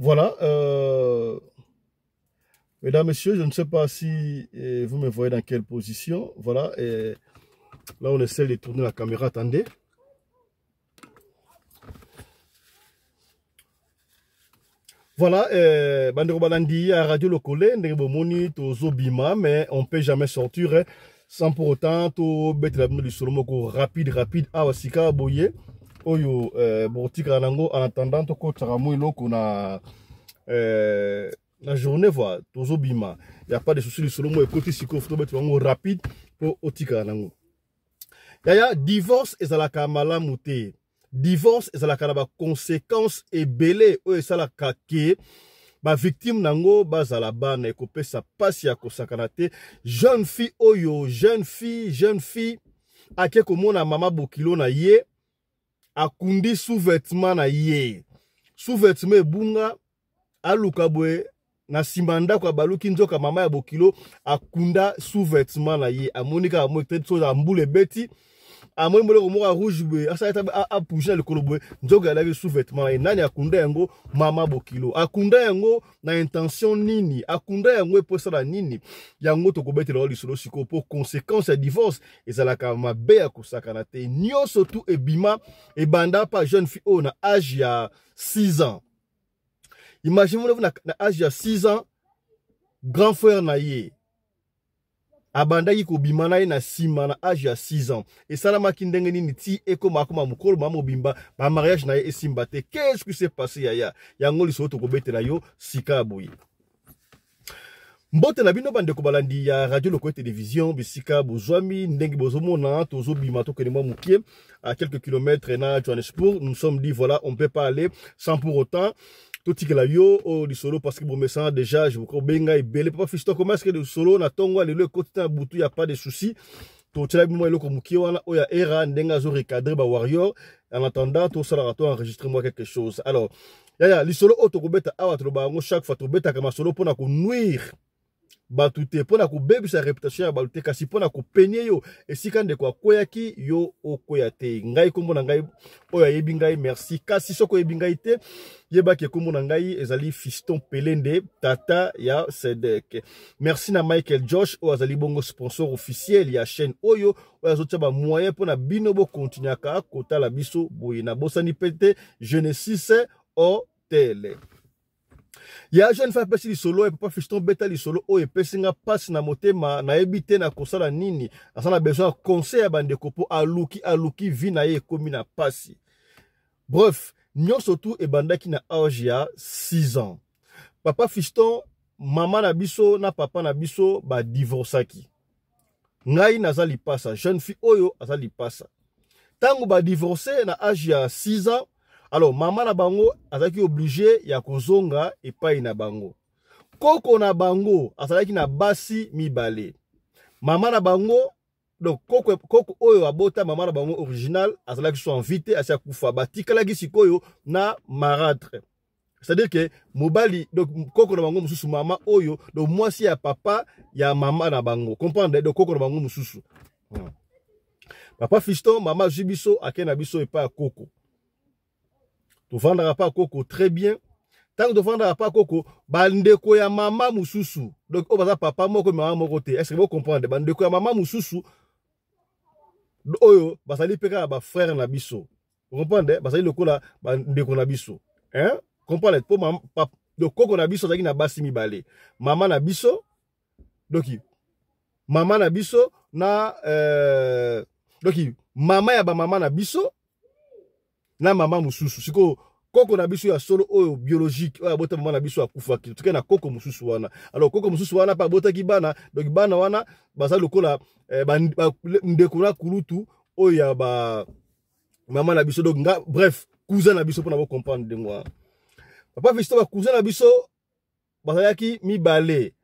Voilà. Euh, mesdames, messieurs, je ne sais pas si eh, vous me voyez dans quelle position. Voilà. là, on essaie de tourner la caméra. Attendez. Voilà, eh, à Radio Locolé, mais on ne peut jamais sortir hein. sans pour autant tout bête la du Solomoko rapide, rapide, Awasika, ah, Boye. oyo eh, bokotikala nango en attendant tokotaka mwa eloko na eh, na journée voi tozobima ya pas de susi lisolo moko ekoti sikoyo tobetela yango rapide mpo otikala nango yaya divorce ezalaka malamu te divorce ezalaka na baconséquence ebele oyo esalaka ke bavictime nango bazala bana ekopesa mpasi ya kosakana te jeune fille oyo jeune fille jeune fille ake komona mama bokilo na ye akundi sous-vêtement na ye sous-vêtement ebunga aluka boye na nsima ndako abaluki nzoka mama ya bokilo akunda sous-vêtement na ye amoni kaka mo ete tozala mbula ebeti amoi moloko moko arouge boye asala ta apouge na likolo boye nzoki alaki sous vêtement na ye nani akunda yango mama bokilo akunda yango na intention nini akunda yango epo esala nini yango tokobetela yo lisolo sikoyo mpo conséquence ya divorce ezalaka mabe ya kosakana te nyonso tu ebima ebanda pa jeune fille oyo na age ya 6 ans imagine molevo na age ya 6 ans grand frère na ye abandaki ko bimana na nsima na age 6 ans sala ndenge nini ti ekoma akoma mokolo ma mobimba mariage na e simba te qu'est-ce qui s'est passé yaya yango ko tokobetela yo sika ya mbote na bino bandeko balandi ya radio lokoyo télévision bisika bozwami ndenge bozomona tozobima tokende mwa mukie à quelques kilomètres na johannesburg nous sommes dit voilà on peut pas aller sans pour autant totikela yo oyo oh, lisolo parce que bon bomesana déjà kobenga ebele papa fiston koma eske lisolo na ntongo lelo ekoti na butu ya pas de souci totiela bino mwa eloko mokie wana oyo ya era ndenge azorecadre bah, warrior en attendant tosalaka to enregistre moi quelque chose alors y'a yaya lisolo oyo oh, tokobeta awa ah, toloba yango chaque fois solo pour mpona nuire bato te mpo na kobebisa reputation ya bato te kasi mpo na kopenie yo esika ndeko akweyaki yo okwea te ngai nkombo na ngai oyo ayebi ngai merci kasi soki oyebi ngai te yebaki nkombo na ngai ezali fiston pelende tata ya sedek merci na michael josh oyo azali bongo sponsor officiel ya chaîne oyo oyo azotia bamoyen mpo na bino bokontinuaka kotala biso boye nabosani mpe te genesis hotele ya jeune fille apesi lisolo oyo eh, papa fiston beta lisolo oyo epesinga mpasi na motema nayebi te nakosala nini aza na besoin ya conseil ya bandeko mpo aluki aluki vi na ye ekómi na mpasi bref nyonso tu ebandaki na age ya 6 ans papa fiston mama na biso na papa na biso badivorcaki ngai naza lipasa jeune fille oyo aza lipasa ntango badivorce na age ya 6 ans alors mama na bango azalaki oblige ya kozonga epai na bango koko na bango azalaki na basi mibale mama na bango donc koko, koko oyo abota mama na bango original azalaki so invité asi akufa batikalaki sikoyo na maratre c'est-à-dire ke mobali donc koko na bango mosusu mama oyo donc mwasi ya papa ya mama na bango comprendre donc koko na bango mosusu hmm. papa fiston mama azwi biso akei na biso epai ya koko tofandaka pas koko très bien ntango tofandaka pas koko bandeko ya mama mususu donc au baza papa moko Est-ce te vous bocomprendre bandeko ya mama mosusu oyo basali peka bah frère na biso basali bazali lokola bandeko na biso hein comprendre papa. donc koko na biso qui na basi balé. mama na biso doki mama na biso na euh, doki mama ya maman na biso na mama mosusu siko koko na biso ya solo oyo biologique oyo abotama na biso akufaki toke na koko mosusu wana alors koko mosusu wana mpe abotaki bana donc bana wana baza lokola eh, ndeko na kulutu oyo ya bamama na biso donc nga bref cousin na biso mpona comprendre de moi. papa Fisto, cousin na biso balé mibale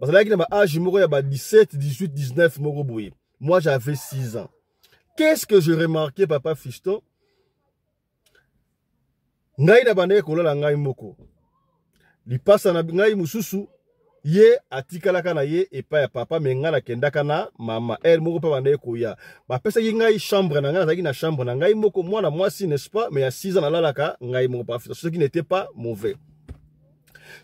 bazalaki na baage moko ya ba 17 18 19 moko boye moi j'avais 6 ans qu'est ce que je remarqué papa fiston ngai na bandeke kolala ngai moko lipasa na ngai mosusu ye atikalaka na ye epai ya papa me ngai nakendaka na mama ele moko mpe bandeke koya bapesaki ngai chambre na ngai nazalaki na chambre na ngai moko mwana mwasi n'est-ce pas me ya 6 ans nalalaka ngai moko pafita soki nete pas mauvais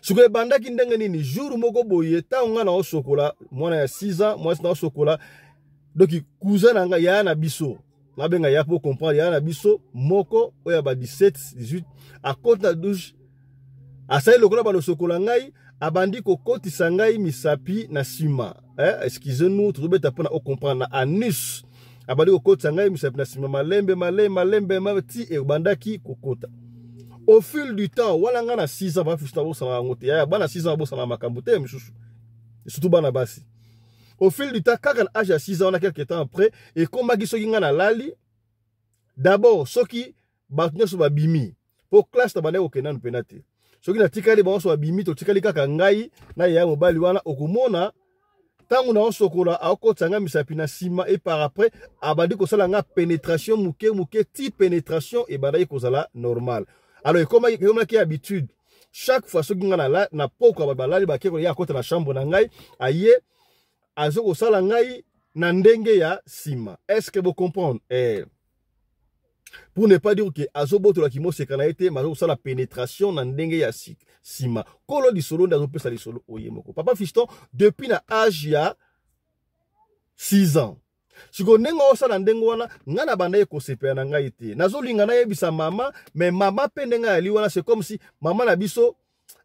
sikoyo ebandaki ndenge nini jour moko boye ntango ngai naosokola mwana ya 6 ans mwasi naosokola donki cousin na ngai yaya na biso babenga ya mpo comprendre ya na biso moko oyo ya ba 17 18 akoti na douche asali lokola balosokola ngai abandi kokotisa ngai misapi na nsima eh? excuse nous tozobeta mpona ocomprendre na anus abandi kokotisa ngai misapi na nsima malembe malembe malembe ma ti ebandaki kokota au fil du temps wana ngai na 6 ans bafisina bosala yango te yaya bana 6 ans bosala makambo te mosusu surtout bana basi au fil du temps kaka na age ya 6 ans a quelques temps après et ekomaki soki ngai lali d'abord soki bato nyonso babimi mpo classe na bandaki kokenda nu mpena te soki natikali banyoso babimi totikali kaka ngai na yeya mobali wana okomona ntango naosokola aokotisa ngai misapi pina nsima et par après abandi kosala ngai pénétration moke moke ti pénétration ebandaki kozala normal alors et ekomaki habitude chaque fois soki ngai na poko ya bato ba bakeko ye akota na chambre na ngai aye aza sala ngai na ndenge ya que vous vous eh, pour ne pas dire que azo moseka na ye mazo maza la pénétration na ndenge ya sima kolo lisolo nde pesa lisolo oye moko papa fiston depuis na age ya 6 ans sikoyo ndenge osala ndenge wana ngai na banda ye kosepela na ngai te mama me mama pe ndenge ayali wana c'est comme si maman na biso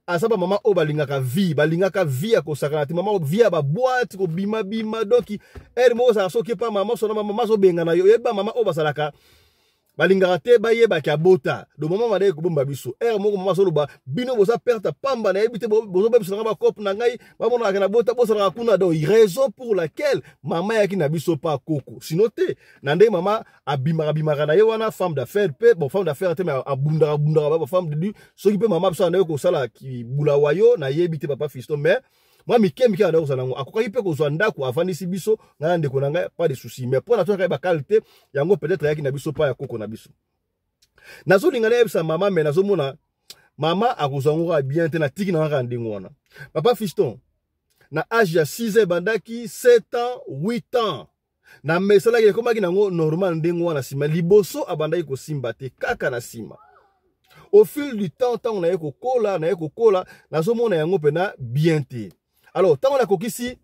aza bamama oyo balingaka vie balingaka vie ya kosakana te mama vie ya babwate kobimabima donk ere moko ozalaka soki epa mama osona mama azobengana yo oyebi bamama oyo bazalaka balingaka te bayebaki abota do mama madeye kobomba biso ere moko mama azoloba bino boza perte pamba nayebi te bozobebisanaka bakope na ngai bamonaka na bota bosalaka kuna donc raison pour laquelle mama ayaki na biso mpa akoko sino te na ndenge mama abimaka bimaka na ye wana femme d'affaire mpe bon femme d'affaire te me abundaka abundaka bafemme de du soki mpe mama biso na ye kosala kibulawa yo nayebi te papa fiston mais mwa mike mike ada kozala yango akokaki mpe kozwa ndako avandisi biso ngai na ndeko na ngai pas de souci mais mpo na toyaka ye bakalite yango peut-être ayaki na biso pa ya koko na biso nazolinga nayebisa mama me nazomona mama akozwa yango kaka bien te natiki na kaka ndenge wana papa fiston na age ya 6 ebandaki 7 ans 8 ans na mesalaki ekomaki nango normal ndenge wana nsima liboso abandaki kosimba te kaka na nsima au fil du temps ntango naye kokola naye kokola nazomona yango mpena bien te alors ntango nakokisi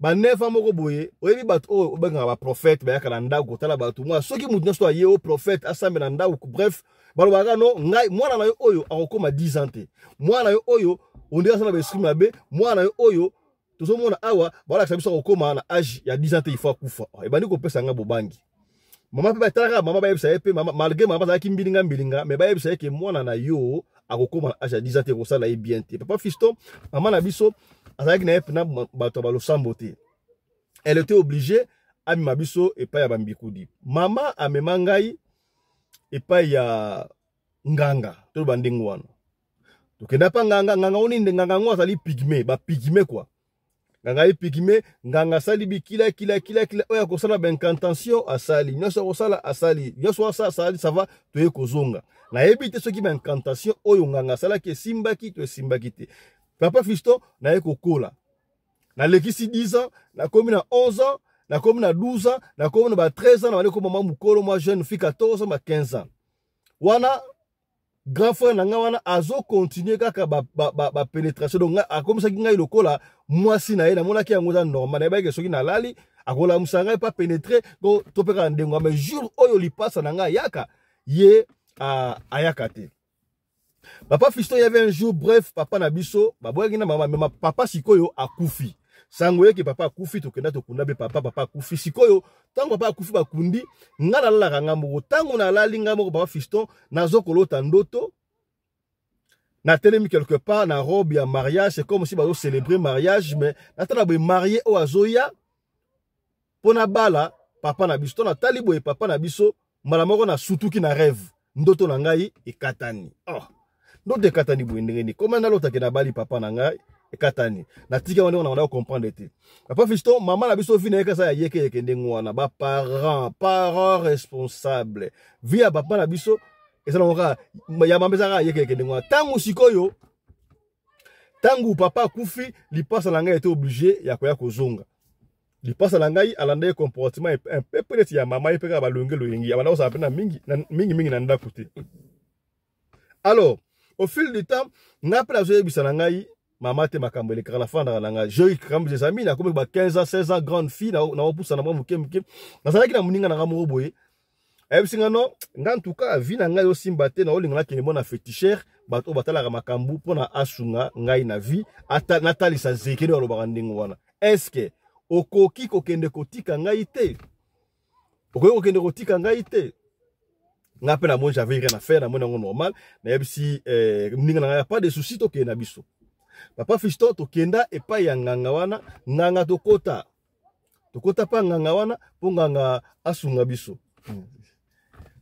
baneva moko boye oyebi bato oyo oh, obengaka oh, baprofete bayaka na ndako kotala bato mwa soki motu nyonso to aye o oh, profete asambe na ndako bref balobaka no ngai mwana na yo oyo akokóma 10 ans te mwana na yo oyo ondenge asala baesprit mabe mwana na yo oyo tozomona awa balakisa biso akokóma na age ya 10 ans te ifo akufa ebandi kopesa nga bobangi mama mpe batalaka mama bayebisa ye mpe malgré mama azalaki mbilinga mbilinga me bayebisa ye ke mwana na yo akokóma na age ya 10 ans te ekosala ye bien te papa fiston mama na biso azalaki na ye mpena bato ya balosambo te ele te oblige amema biso epai ya bambikudi mama amema ngai epai ya nganga toloba ndenge wana tokenda mpa nganga nganga oninde nganga yango azali pigme bapigme kua nganga ye pigme nganga asali bikila kila kila kila oyo akosala baincantation asali nyonso akosala asali nyonso asala asali sava toye kozonga nayebi te soki baincantation oyo nganga asalaki esimbaki to esimbaki te papa fisto naye kokola nalekisi 10 ans nakomi na 11 ans nakomi na 12 ans nakomi na ba 13 ans na bali komama mokolo mwa jeune fi 14 ans ba 15 ans wana grand frère na ngai wana azokontinue kaka bapénétration ba, ba, ba donc akomisaki ngai lokola mwasi na ye namonaki yango eza normal nayebaki soki nalali akolamusa ngai mpa pénétre to to mpe kaka ndengo mais jour oyo lipasa na ngai ayaka ye ayaka te papa fisto il y avait un jour bref papa na biso baboyaki na mama mema papa sikoyo akufi sango yeke papa akufi tokenda tokunda be papa papa akufi sikoyo ntango papa akufi bakundi nga nalalaka nga moko ntango nalali nga moko papa fiston nazokolota ndoto natelemi quelque part na robe ya mariage c'est comme si bazocélébre mariage mais natala boye marie oyo azoya mpo nabala papa na biso to natali boye papa na biso mbala moko nasutuki na rêve ndoto na ngai ekatani oh. ndoto ekatani boye ndenge nini koma nalotaki na bali papa na ngai ekatani natika wana na ondako comprendre te papa fiston mama na biso vi na ye kasa ya yekeyeke ndenge wana baparent parent responsable vi ya papa na biso eza nango kaka ya mama eza kaka yekeyeke ndenge wana ntango sikoyo ntango papa akufi lipasa na ngai ete oblige ya koya kozonga lipasa na ngai alanda ye comportement mpe neti ya mama ye mpe kaka balonge loyengi abanda kozala mpe na mingimingi na ndako te alors au fil du temps n'a azoyebisa na mama te makambo elekaka la na j'ai joi kambo na ba 15 ans 16 ans grande fille na na na na nga no nga ntuka vina na ngai je suis un nakende mpo na de bato oyo pona asunga ngai na vi natalisa zeke nde est-ce que un okoki kokende kotika ngai te okoki kokende kotika ngai nga mpe namoni javais rien affaire namoni yango normal nayebisi eh, ninga na ngai pas de souci tokende na biso papa fiston tokenda epai ya nganga wana nganga tokota tokota mpa nganga wana mpo nganga asunga biso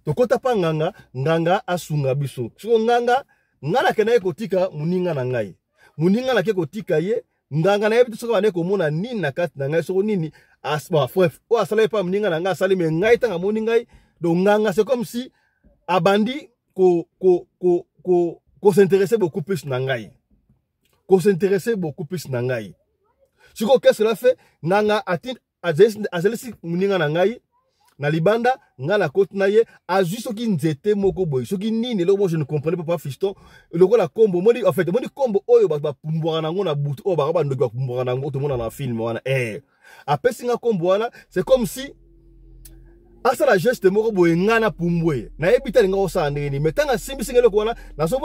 tokota mpa nganga nganga asunga biso soko nganga nga nakenda ye kotika moninga na ngai moninga nake kotika ye nganga nayebi te soki bande komona nini na kati na ngai soko nini oyo asala ye mpa moninga na ngai asali me ngai ntango amoni ngai donc nganga c'est comme si abandi kosinteresse beaucoup plus na ngai kosinteresse beaucoup plus na ngai sikoyo qu'est ce la fait nanga azelisi moninga na ngai na libanda ngai nakoti na ye azwi soki nzete moko boye soki nini eloko moko je ne comprenais papa fiston lokola nkombo moni en fait moni nkombo oyo bato bapumbwaka nango na butu oyo baka bandoki bapumbwaka nango tomona na filme wana e apesi nga nkombo wana c'est comme si asala geste moko boye ngai na pumbu ye nayebi te vous kosala ndenge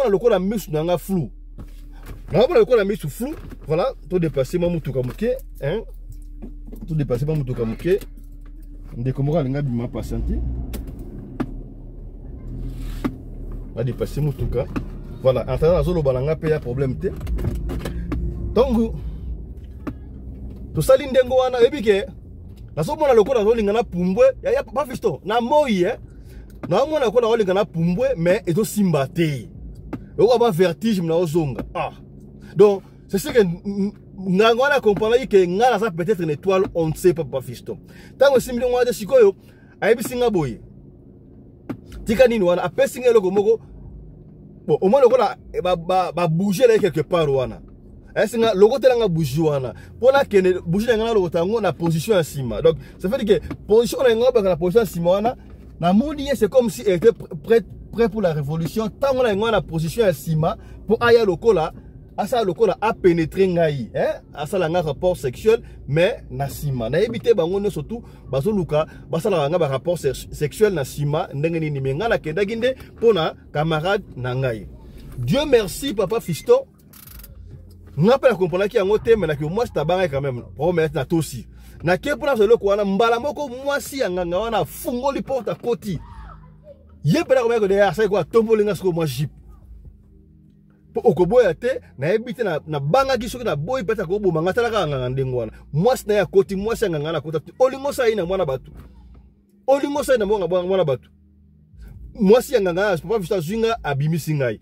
lokola misu na nga flou nazomona lokola misu flou voilà todeplace mwa motuka moke hein. todeplace mwa motuka moke ndeko moko alinga bima patiente motuka voilà entendant nga mpe problème te tosali ndenge wana nazomona lokola nazolinga na pumbwe ba fisto na moi e nazomona lokola nazolinga na pumbwe mais ezosimba te okoka ba vertige naozonga ah donc c'est ce que ngango wana akomprendaki ke nga naza peut-être une étoile on ne sait pas papa fiston ntango esimbili ngo wana te sikoyo ayebisi nga boye tika nini wana apesi nga eloko moko bon au moins lokola eh, babouge na ye quelque part wana ese eh, nga lokotela nga bougie Pour mpo nakende bougie na ngai nalokota yango na position en nsima donc ça veut dire que position na ngai obaka na position en nsima wana namoni c'est comme si elle était prête prêt pour la révolution ntango na yango wana position ya pour mpo aya lokola asala lokola apénétre ngai eh? Hein, asala nga rapport sexuel mais na nsima nayebi te bango nyonso tu bazoluka basalaka nga rapport sexuel na nsima ndenge nini me ngai nakendaki pour la camarade na ngai dieu merci papa fiston nga mpe nakomponaki yango te me nakoki mwasi tabangaki quand même problème oh, elati na tosi nake mpona biso eloko wana mbala moko mwasi ya nganga wana afungoli porte akoti ye mpe nakomaki kode asali ko atomboli nga sikoyo mwa jipe mpo okoboya te nayebi te nabangaki soki naboyi mpeti akoboma nga talaka nganga ndenge wana mwasi na ye akoti mwasi ya nganga na akota te olingo sai na mwana bato olingo sai na mwana bato mwasi ya nganga na papa visto azwi nga abimisi ngai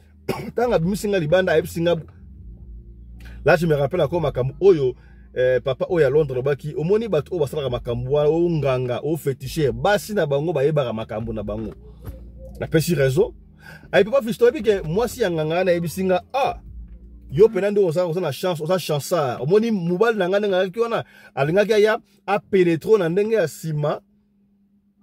ntango abimisi nga libanda ayebisi nga Là, je me rappelle encore Makambo Oyo, eh, papa Oyo à Londres, Baki, Omoni Bato, Basara Makambo, O Nganga, O Fétiché, Basi na bango, Baebara Makambo na bango. la pesi réseau. Ah papa Fisto, et que moi si nganga na Ebisinga, ah! Yo penando osa oza na chance oza mobile omoni nganga na ngai ndenge alingaki wana alingaki a apénétro na ndenge ya à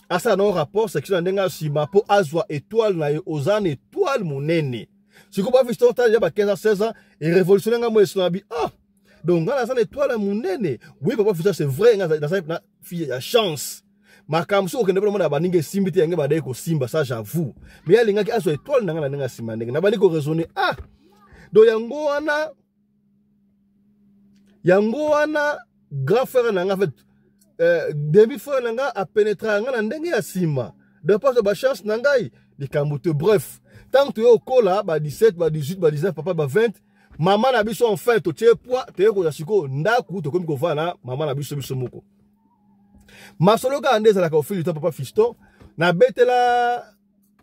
asala non rapport sexuel na ndenga ya po azwa étoile na yo oza étoile monene sikoyo bafiston tala deja ba 15 ans 16 ans erévolutionne nga mo esolo na bi ah donc ngai naza na étoile ya monene oui papa fiston c'est vrai nga fille ya chance makambo soki okende mpona mona baninga esimbi te yange badayi kosimba sa j'avoue me ye alingaki azwa étoile na ngai na ndenge ya nsima ndenge nabandi koraisonne ah do yango wana yango wana grand frère na nga fait euh, demi frère na nga apénétraka nga na ndenge ya nsima de parce bachance na ngai likambo te bref ntango toye kokola ba 17 ba 18 ba 19 papa ba 20 mama na biso enfin totie poids toye kozwa sikoyo ndako tokomi kovanda mama na biso biso moko masolo kaka nde ezalaka ofili to papa fiston nabetela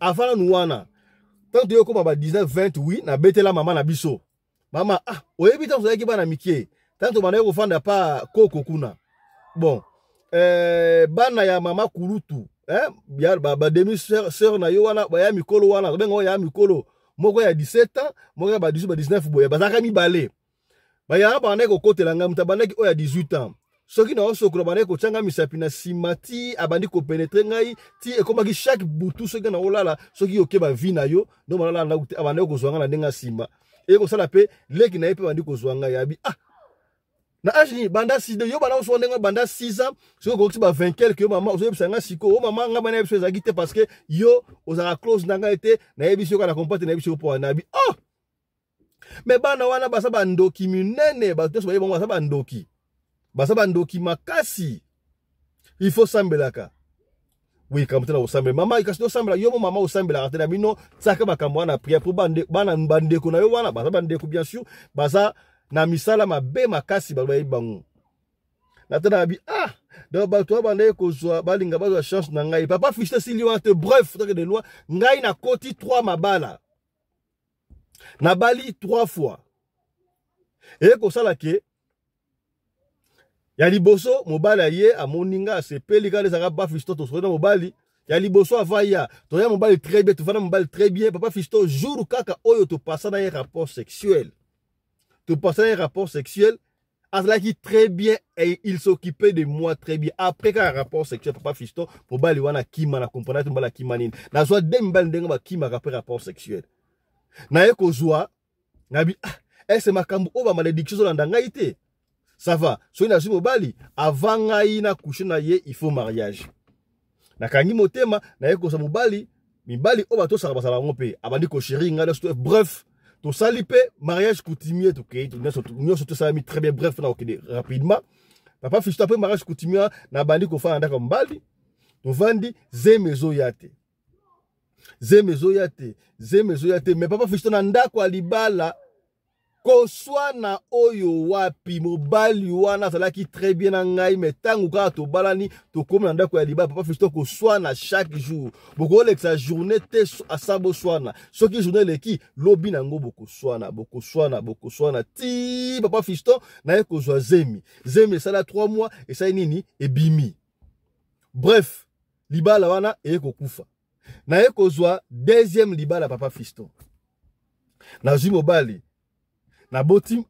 avant nanu wana ntango toye okoma ba 19 20 wi nabetela mama na biso mama ah oyebi ntango tozalaki bana mike ntango tobandaki kofanda pa koko kuna bon eh, bana ya mama kulutu bademi sœur na yo wana baya mikolo wana tobenga oyo ya mikolo moko ya 17 ans moko ya ba 18 ba 19 boye bazalaka mibale bayaka bandaki kokotela ngai moto abandaki oyo ya 18 ans soki na osokola bandaki kotia ngai misapi na nsima ti abandi kopenetre ngai ti ekómaki chaque butu soki na olala soki yoke bavi na yo ndo malala abandaki kozwa ngai na ndenge ya nsima eyekosala mpe leki na ye mpe bandi kozwa ngai yabi ah na age nini banda yo bana oso ndenge banda 6 ans soki okoki ba 20 quelque yo mama ozoyebisa nga sikoyo o mama nga bana yebiso ezalaki te parce que yo ozalaka close na ngai te nayebi soka na kompate nayebi soko mpo wanabi oh me bana wana baza bandoki minene bato nyonso baye bango baza bandoki baza bandoki makasi ifo sambelaka oui kambo te na kosambela mama kasi tosambela yo mo mama osambelaka te na bino tiaka makambo wana priere mpo bandeko na yo wana baza bandeko bien sûr baza na misala mabe makasi bato bayebi bango natana abi ah donc bato oyo bandeki kozwa balinga bazwa chance na ngai papa fichite sili wana te bref take de loi ngai nakoti trois mabala nabali trois fois eye kosala ke ya liboso mobali aye amoni nga asepeli kala ezalaka ba fichito tosoi na mobali ya liboso ava ya toya mobali très bien tofana mobali très bien papa fichito jour kaka oyo topasa na ye rapport sexuel tu passais un rapport sexuel, à cela qui très bien, et il s'occupait de moi très bien. Après, quand rapport sexuel, papa fiston, pour bali wana kima, na tu tout la nini Na joie dembal ndenga kima après rapport sexuel. Na yeko zwa, na bi, ah, eh, c'est ma kambo oh, ma bah, malédiction, on la ngaïté. Ça va. So, na zumo bali, avant ngaï na coucher na ye, il faut mariage. Na kangi motema, na yeko sa mobali, mibali, oh, ba to sa rabasa la rompe. Abandi ah, ko chéri, nga, bref. tosali mpe mariage coutumier tokei nyonso tosalami très bien bref nakokende rapidement papa fiston mpe mariage coutumier nabandi kofanda ndako mobali tovandi zeme ezoya te zeme ezoya te zeme ezoya te me papa fiston na ndako ya libala kozwa na oyo wapi mobali wana azalaki très bien na ngai me ntango kaka tobalani tokómi na ndako ya libala papa fisto koswana chaque jour bokolekisa journée te asa boswana soki journée eleki lobi na yango bokoswana bokoswana bokoswana ti papa fisto naye kozwa zemi zemi esala 3 mois esali nini ebimi bref libala wana eye kokufa naye kozwa deuxième libala papa fisto nazwi mobali naboti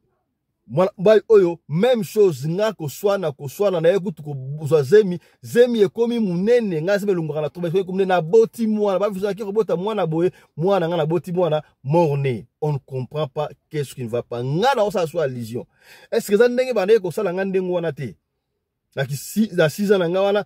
mobali oyo meme chose nga koswana koswana naye kutu kozwa zemi zemi ekomi monene ngai zemi elongwaka na trombe ekomi monene naboti mwana bafisaki kobota mwana boye mwana nga naboti mwana morne on ne comprend pas qu'est-ce qui ne va pas nga naosala so allusion estce eza ndenge bandeke kosala nga ndenge wana te na 6 ans na nga wana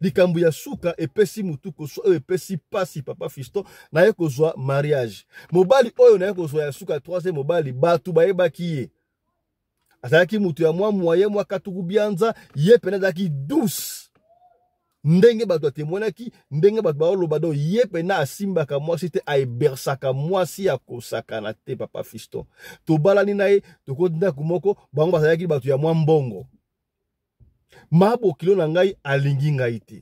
likambo ya suka epesi mutu kozwa oyo epesi pasi papa fiston naye kozwa mariage mobali oyo naye kozwa ya suka troisième mobali bato bayebaki ye azalaki mutu ya mwa mwaye mwa katuku bianza ye pene azalaki douce ndenge bato batemoinaki ndenge bato baoloba do ye pene asimbaka mwasi te aebersaka mwasi ya kosakana te papa fiston tobalani na ye tokoti ndako moko bango bazalaki bato ya mwa mbongo mabokilo na ngai alingi ngai te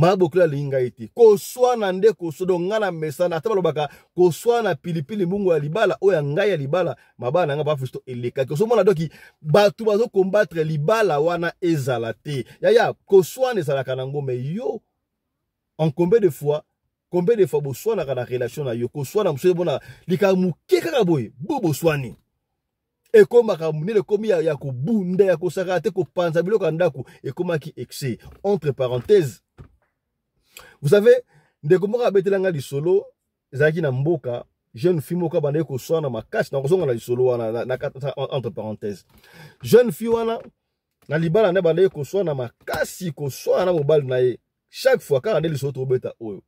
mabokilo alingi ngai te koswana nde kosodo ngai na mesana ata balobaka koswana pilipili mbungu ya libala oyo ya ngai ya libala mabala na ngai bafusto elekaki osomona doki bato bazokombatre libala wana ezala te yaya koswana ezalaka nango me yo en combien de fois combien de fois boswanaka na relation na yo koswana mosusu ebona likambo moke kaka boye bo boswani bo ekomaka monene komi ya, ya kobunda ya kosaka te kopanza biloko ya ndako ekomaki exe. entre parenthèse vous savez ndeko moko abetelanga lisolo ezalaki na mboka jeune fille moko abandaki koswana makasi na kozonga na lisolo wana entre parenthèse jeune fille wana na libala nde abandaki koswana makasi koswana na mobali na ye chaque fois kaka nde lisolo tobeta oyo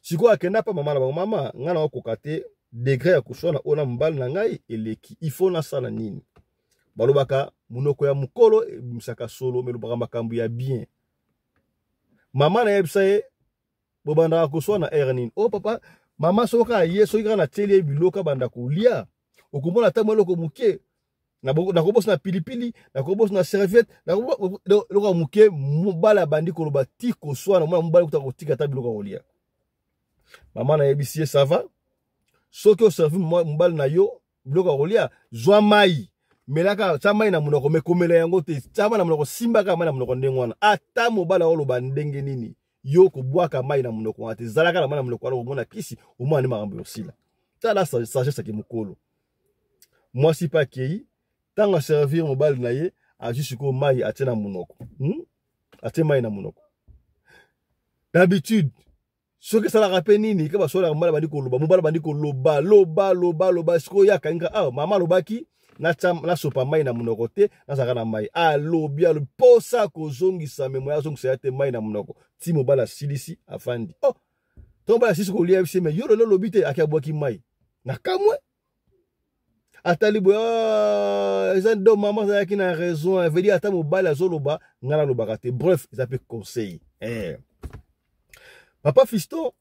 sikoyo akenda mpa mama na bango mama ngai na okoka te degre ya koswana oyo na mobali na ngai eleki ifo nasala nini balobaka monoko ya mokolo ebimisaka solo me elobaka makambo ya bien mama nayebisa ye bobandaka koswa na ere nini o oh, papa mama soki kaka ye soki kaka natieli ye biloko abanda kolia okomona ntango eloko moke nakobosa na pilipili nakobosa na serviete eloko ya moke mobali abandi koloba ti koswana mwana mobali kuta kotika ata biloko ya kolia mama nayebisi ye sava soki oservi mobali na yo biloko ya kolia zwa mai melaka tia mai na monoko mekomela yango te tia mai na monoko simbaka mai na monoko ndenge wana ata mobali aoloba ndenge nini yo kobwaka mai na monoko wana te ezalaka na mai na monoko wana komona kisi omona nde makambo yosila tala sagesse ake mokolo mwasi mpe akei ntango aservir mobali na ye azwi sikoyo mai atie na monoko hmm? atie mai na monoko d'habitude soki esalaka mpe nini ke basolaka mobala bandi koloba mobala bandi koloba loba loba loba sikoyo oyo akaninga awa mama alobaki nasopa mai na monoko te nazalaka na mai alobi alobi mposa kozongisa memo azongisa ya te mai na monoko ti mobala asilisi afandi o oh, to mobala asilisi kolia biso me yo lelo olobi te ake abwaki mai na kamwe atali boye ah, eza do mama azalaki na raison eveli ata mobali azoloba ngai nalobaka te bref eza mpe conseil eh. papa fisto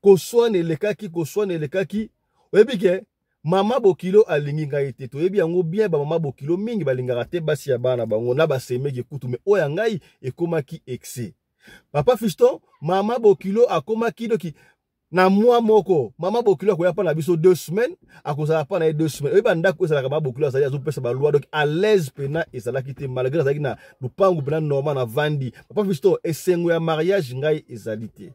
koswana elekaki koswana elekaki oyebi ke mama bokilo alingi ngai te toyebi yango bien bamama bokilo mingi balingaka te basi ya bana na bango na basemeki kutu me oyo ya ngai ekomaki exe papa fisto mama bokilo akomaki doki na mwa moko mama bokilo akoya mpa na biso deux semaines akozala mpa na ye deux semaines oyeba ndako ezalaka babokilo azali azopesa balwa donc alaise mpena ezalaki te malgré azalaki na lopango mpena normal na vandi papa fisto esengo ya mariage ngai ezali te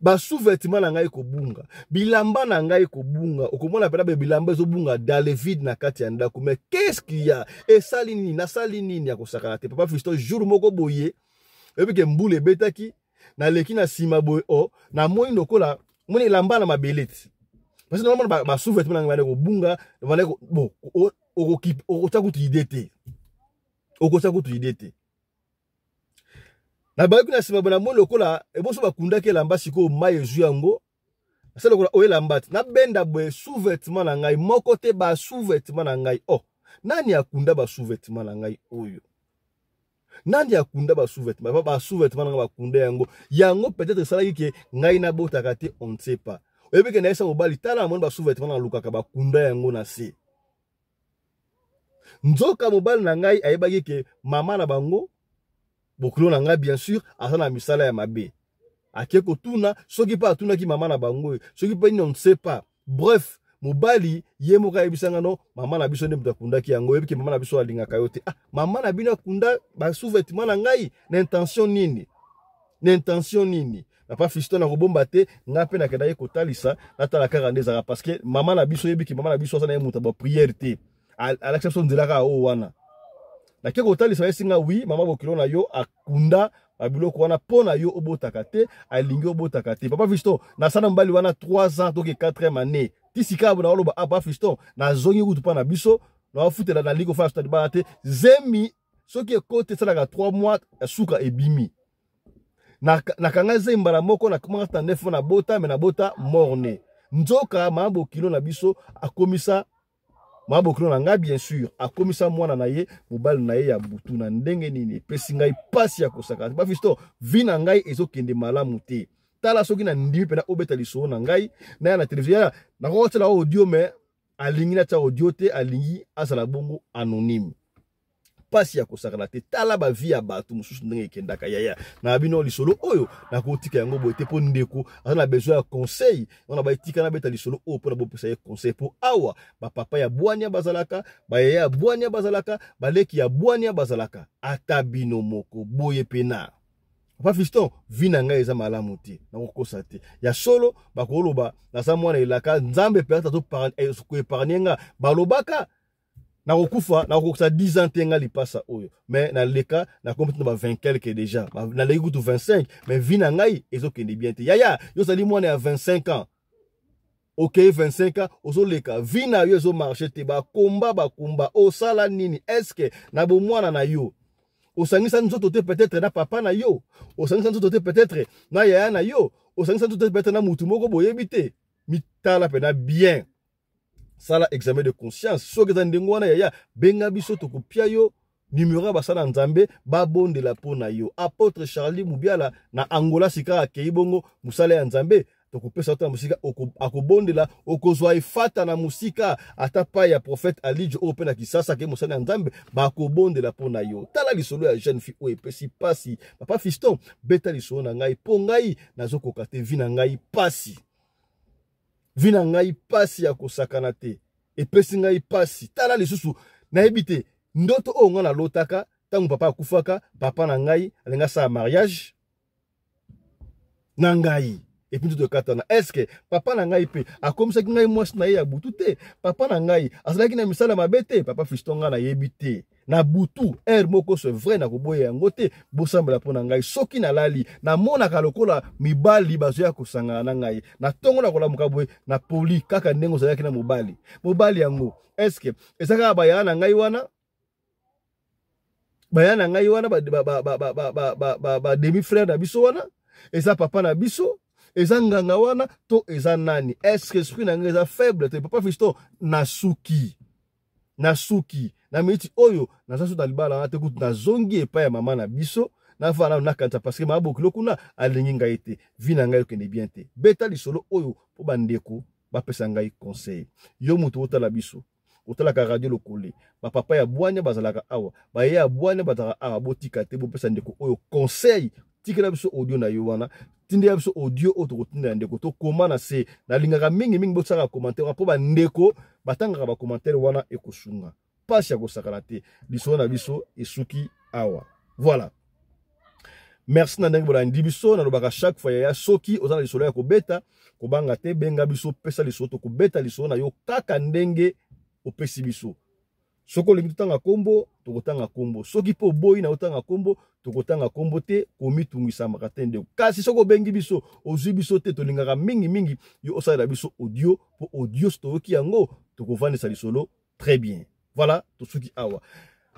basouvertima na ngai ekobunga bilamba na ngai ekobunga okomona mpena be bilamba ezobunga dans le vide na kati ya ndako mais qu'est-ce qu'il y a esali nini nasali nini ya kosakana te papa fisto jour moko boye oyebike mbula ebetaki naleki na nsima boye o oh, namoni lokola moni elamba na mabele ti parce que nomona basouvetre mpe nanga bale kobunga bale bo okotya kutu ide te okotya kutu ide te nabalaki na nsima boye namoni lokola eboso eh, bakundaki elamba sikoyo mai ezwi yango asa lokola oyo elamba ti nabenda boye souvetement na ngai moko te basouvetement na ngai o oh, nani akunda basouvetement na ngai oyo nandi akunda basouvetement pa basouvetement nanga bakunda yango yango peut-être esalaki ke ngai nabotaka te on ne sait pas oyebi ke nayesa mobali tala na moni basouvetement nalukaka bakunda yango na se nzoka mobali na ngai ayebaki ke mama na bango bokolo na ngai bien sûr aza na misala ya mabe akei kotuna soki mpe atunaki mama na bango soki mpe nini on ne sait pas bref mobali ye moko ayebisanga no mama na biso nde moto akundaki yango oyebiki mama na biso alingaka yo te ah mama na bino akunda basouvetima na ngai na intention nini na intention nini napa fiston nakobomba te ngai mpe nakenda ye kotalisa natala kaka nde ezalaka parceke mama na biso oyebiki mama na biso aza na ye moto ya bapriere te alakisa biso nzela kaka oyo wana nakei kotalisa yesinga wi mama bokilo na yo akunda babiloko wana mpo na yo obotaka te alingi obotaka te papa fiston nasala mobali wana 3 ans toke 4 ane ti sika abo na oloba a ah, papa fiston nazongi kutu mpa na biso nawafutela na lingi ofana sutadi bana te zemi soki ekoti esalaka 3 mois ya suka ebimi nakanga zemi mbala moko na mwa tandefo nabota me nabota morne nzoka mabokilo na biso akomisa mabokolo na ngai bien sûr akomisa mwana na ye mobali na ye ya butu na ndenge nini epesi ngai mpasi ya kosaka bafisto vi na ngai ezokende malamu te tala soki na ndimi mpena obeta lisolo na ngai naya na televizio nakokotela audio me alingi natya audio te alingi azala bongo anonyme mpasi ya kosakana te tala bavi ya bato mosusu ndenge ekendaka yaya na bino lisolo oyo nakotika yango boye te mpo ndeko aza na besoin ya conseil wana baetika na beta lisolo oyo mpona bopesa ye conseil mpo awa bapapa ya bwania bazalaka bayaya ya bwania bazalaka baleki ya bwania bazalaka ata bino moko boye mpena papa fiston vi na ngai eza malamu te nakokosa te ya solo bakoloba naza mwana elaka nzambe mpe ata koepargne nga balobaka na nakokokisa 10 ans te nga passa oyo na leka, na tina ba 20 quelque déjà naleki kutu 25 Mais vina na ngai ezokende bien te yaya yo sali moi na 25 ans okei okay, 25 ans ozo leka. Vina yo marché te bakomba bakumba osala nini eske na bomwana na yo osangisa nzoto te peut-être na papa na yo osangisa nzoto te peut-être na yaya na yo osangisa nzoto te peut-être na mutu moko boyebi mitala mpena bien sala examen de conscience soki eza ndenge wana yaya benga biso tokopia yo numero ya basala ya nzambe babondela mpo na yo apôtre charli mubiala na angola sika akei bongo mosala ya nzambe tokopesa oto na mosika akobondela okozwa efata na mosika ata pai ya prophète alijo oyo mpe na kisasa ke mosala ya nzambe bakobondela mpo na yo tala lisolo ya jeune fille oyo epesi pasi papa fiston beta lisolo na ngai mpo ngai nazokoka te vi na ngai pasi vi na ngai pasi ya kosakana te epesi ngai pasi tala lisusu nayebi te ndoto oyo ngai nalotaka ntango papa akufaka papa na ngai alingi asala mariage na ngai epuis totokatana estce papa na ngai mpe akomisaki ngai mwasi na ye ya butu te papa na ngai azalaki na misala mabe te papa fiston ngai nayebi te na butu aire moko se vrai nakoboya yango te bosambela mpo na ngai soki nalali namonaka lokola mibali bazoya kosangana na ngai na ntongo na kolamuka boye na poli kaka ndenge ozalaki na mobali mobali yango estce eza kaka bayaya na ngai wana bayaya na ngai wana bademi frere na biso wana eza papa na biso eza nganga wana to eza nani estce esprit na ngai eza faible te papa fisto nasuki nasuki na miniti oyo naza so na libala wana te kutu nazongi epai ya mama na biso navaa nano nakanisa parceke mabokilo kuna alingi ngai te vi na ngai okende bien te beta lisolo oyo mpo bandeko bapesa ngai conseil yo moto otala biso otalaka radio lokole bapapa ya bwania bazalaka awa baye ya bwania bazalaka awa botika te bopesa ndeko oyo conseil tikela biso audio na yo wana tindela biso audio oyo tokotindela ndeko tokoma na se nalingaka mingimingi bosaka commentaire mpo bandeko batangaka bacommentaire wana ekosunga pasi ya kosakana te lisolo na biso esuki awa voilà merci na ndenge bolandi biso nalobaka chaque fois yaya soki oza na lisolo ya kobeta kobanga te benga biso pesa lisolo tokobeta lisolo na yo kaka ndenge opesi biso soki olembi totanga nkombo tokotanga nkombo soki mpe oboyi na otanga nkombo tokotanga nkombo te komitungisamaka te ndeko kasi soki obengi biso ozwi biso te tolingaka mingimingi yo osalela biso audio mpo audio so toyoki yango tokovandisa lisolo très bien voilà tosuki awa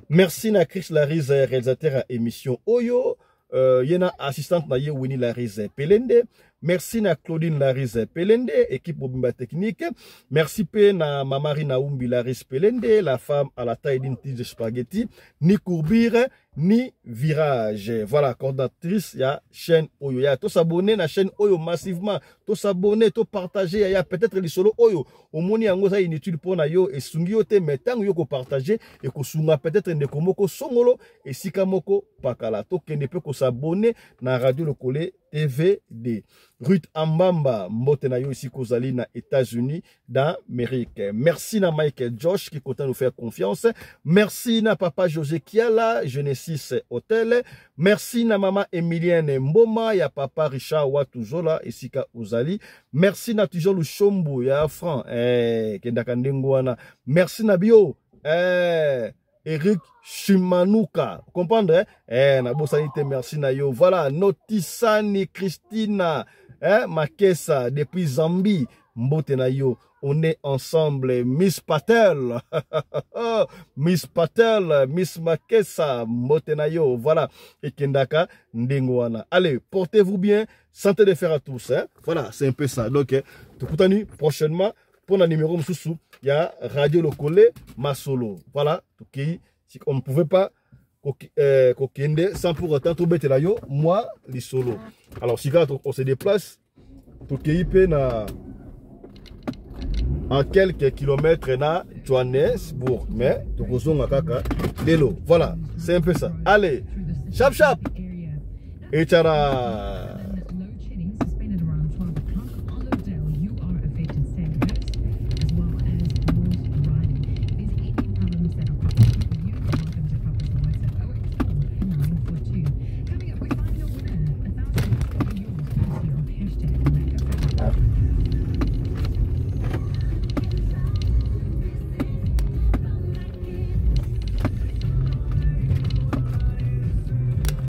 merci na chris larise réalisateur ya émission oyo euh, ye na assistante na ye weni larise pelende merci na Claudine Larise Pelende, équipe Bobimba Technique. Merci pe na Mamari Naoumbi Larise Pelende, la femme à la taille d'une tige de spaghetti, ni courbire, ni virage. Voilà, coordinatrice, il y chaîne Oyo. Il y a tous abonnés la chaîne Oyo massivement. Tous abonnés, tous partager. Il y a peut-être les solo Oyo. Au moni yango une inutile pour na yo. Et sungi te metango yo ko partager. Et ko sunga peut-être ne komoko songolo. Et sikamoko pakala. To kende pe ko s'abonner na radio le TVD. Ruth Ambamba, Nayo ici Kozali na États-Unis d'Amérique. Merci na Michael Josh qui continue nous faire confiance. Merci na papa José Kiala, Genesis Hotel. Merci na maman Emilienne Mboma ya papa Richard Watuzola ka Ozali. Merci na toujours le ya Fran eh kendaka ndengwana. Merci na bio eh Eric Shimanuka. Comprendre? Eh, eh na bosanité, merci na yo. Voilà, Notisani Christina hein, Makessa, depuis Zambi, Mbotenayo, on est ensemble. Miss Patel, Miss Patel, Miss Makessa, Motenayo, voilà. Et Kendaka, Ndengwana. Allez, portez-vous bien, santé de faire à tous. Hein. Voilà, c'est un peu ça. Donc, hein, tout nuit prochainement, pour un numéro, il y a Radio Locole, Masolo. Voilà, qui si on ne pouvait pas kokende euh, sans pour autant la yo les lisolo alors si on se déplace que mpe na en quelques kilomètres na johannesburg mais tokozonga kaka lelo voilà c'est un peu ça allez chap chap et echara